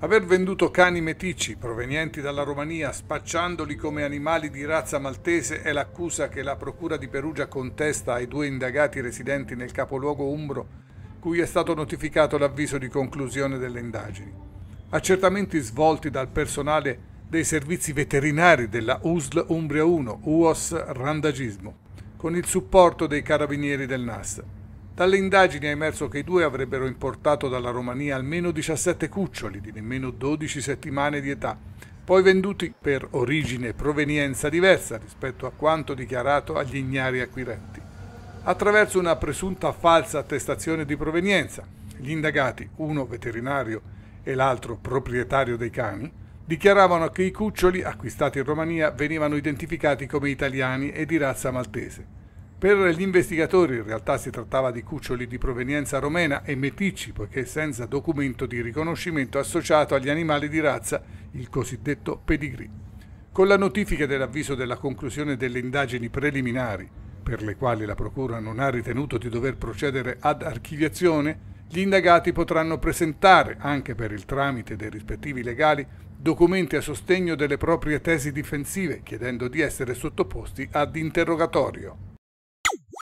Aver venduto cani meticci provenienti dalla Romania spacciandoli come animali di razza maltese è l'accusa che la Procura di Perugia contesta ai due indagati residenti nel capoluogo Umbro, cui è stato notificato l'avviso di conclusione delle indagini. Accertamenti svolti dal personale dei servizi veterinari della USL Umbria 1, UOS Randagismo, con il supporto dei carabinieri del NAS. Dalle indagini è emerso che i due avrebbero importato dalla Romania almeno 17 cuccioli di nemmeno 12 settimane di età, poi venduti per origine e provenienza diversa rispetto a quanto dichiarato agli ignari acquirenti. Attraverso una presunta falsa attestazione di provenienza, gli indagati, uno veterinario e l'altro proprietario dei cani, dichiaravano che i cuccioli acquistati in Romania venivano identificati come italiani e di razza maltese. Per gli investigatori in realtà si trattava di cuccioli di provenienza romena e meticci, poiché senza documento di riconoscimento associato agli animali di razza, il cosiddetto pedigree. Con la notifica dell'avviso della conclusione delle indagini preliminari, per le quali la Procura non ha ritenuto di dover procedere ad archiviazione, gli indagati potranno presentare, anche per il tramite dei rispettivi legali, documenti a sostegno delle proprie tesi difensive, chiedendo di essere sottoposti ad interrogatorio.